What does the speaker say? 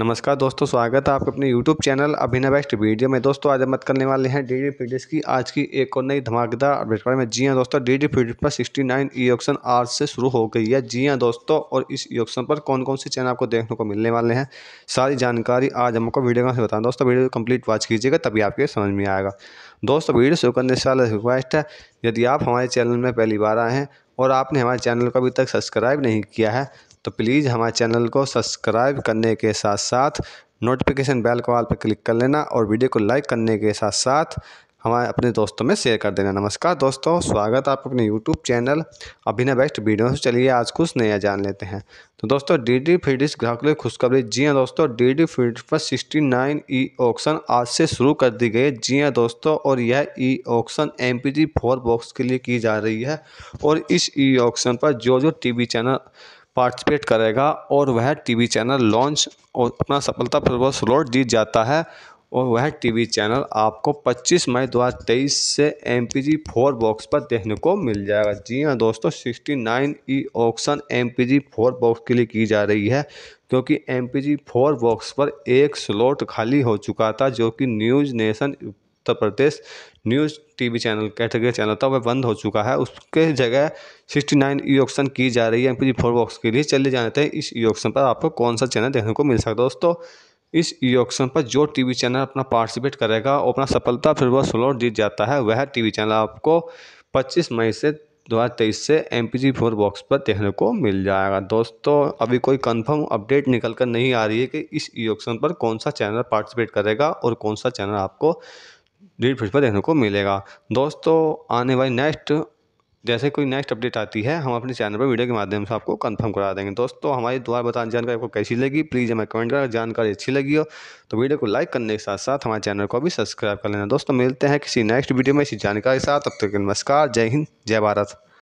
नमस्कार दोस्तों स्वागत है आपके अपने YouTube channel Abhinav best video में दोस्तों आज हम बात करने वाले हैं डी डी फीडर्स की आज की एक और नई धमाकेदार अपडेट बारे में जी हाँ दोस्तों डी डी फीडर्स पर सिक्सटी नाइन ई ऑप्शन आज से शुरू हो गई है जी हाँ दोस्तों और इस ई ऑप्शन पर कौन कौन से चैनल आपको देखने को मिलने वाले हैं सारी जानकारी आज हमको वीडियो में बताएं दोस्तों वीडियो कम्प्लीट वॉच कीजिएगा तभी आपके समझ में आएगा दोस्तों वीडियो शुरू करने से वाला रिक्वेस्ट है यदि आप हमारे चैनल में पहली बार आए हैं और आपने हमारे चैनल को अभी तक सब्सक्राइब नहीं किया है तो प्लीज़ हमारे चैनल को सब्सक्राइब करने के साथ साथ नोटिफिकेशन बेल को आल पर क्लिक कर लेना और वीडियो को लाइक करने के साथ साथ हमारे अपने दोस्तों में शेयर कर देना नमस्कार दोस्तों स्वागत आप अपने YouTube channel Abhinav best video से चलिए आज कुछ नया जान लेते हैं तो दोस्तों डी डी फीडिस ग्राहकों की खुशखबरी जी हाँ दोस्तों डी डी फीड पर सिक्सटी नाइन ई ऑक्शन आज से शुरू कर दी गई है जी हाँ दोस्तों और यह E auction M P G four box के लिए की जा रही है और इस ई e ऑक्शन पर जो जो टी वी चैनल पार्टिसिपेट करेगा और वह टीवी चैनल लॉन्च और अपना सफलतापूर्वक स्लॉट जीत जाता है और वह टीवी चैनल आपको 25 मई 2023 से M P G four box पर देखने को मिल जाएगा जी हाँ दोस्तों 69 E auction M P G four box के लिए की जा रही है क्योंकि M P G four box पर एक स्लॉट खाली हो चुका था जो कि news nation Uttar Pradesh news TV channel category channel था तो वह बंद हो चुका है उसके जगह सिक्सटी नाइन ई ऑक्शन की जा रही है एम पी फोर बॉक्स के लिए चले जाते हैं इस ई ऑप्शन पर आपको कौन सा चैनल देखने को मिल सकता है दोस्तों इस ई ऑप्शन पर जो टीवी चैनल अपना पार्टिसिपेट करेगा और अपना सफलता फिर वह स्लोट जीत जाता है वह टीवी चैनल आपको 25 मई से दो से M P G four box पर देखने को मिल जाएगा दोस्तों अभी कोई कन्फर्म अपडेट निकल कर नहीं आ रही है कि इस ई ऑप्शन पर कौन सा चैनल पार्टिसिपेट करेगा और कौन सा चैनल आपको रीड फीड पर देखने को मिलेगा दोस्तों आने वाली नेक्स्ट जैसे कोई नेक्स्ट अपडेट आती है हम अपने चैनल पर वीडियो के माध्यम से आपको कंफर्म करा देंगे दोस्तों हमारी द्वारा बताने जानकारी आपको कैसी लगी प्लीज़ हमें कमेंट करें जानकारी अच्छी लगी हो तो वीडियो को लाइक करने के साथ साथ हमारे चैनल को भी सब्सक्राइब कर लेना दोस्तों मिलते हैं किसी नेक्स्ट वीडियो में इसी जानकारी के साथ अब तक नमस्कार जय हिंद जय भारत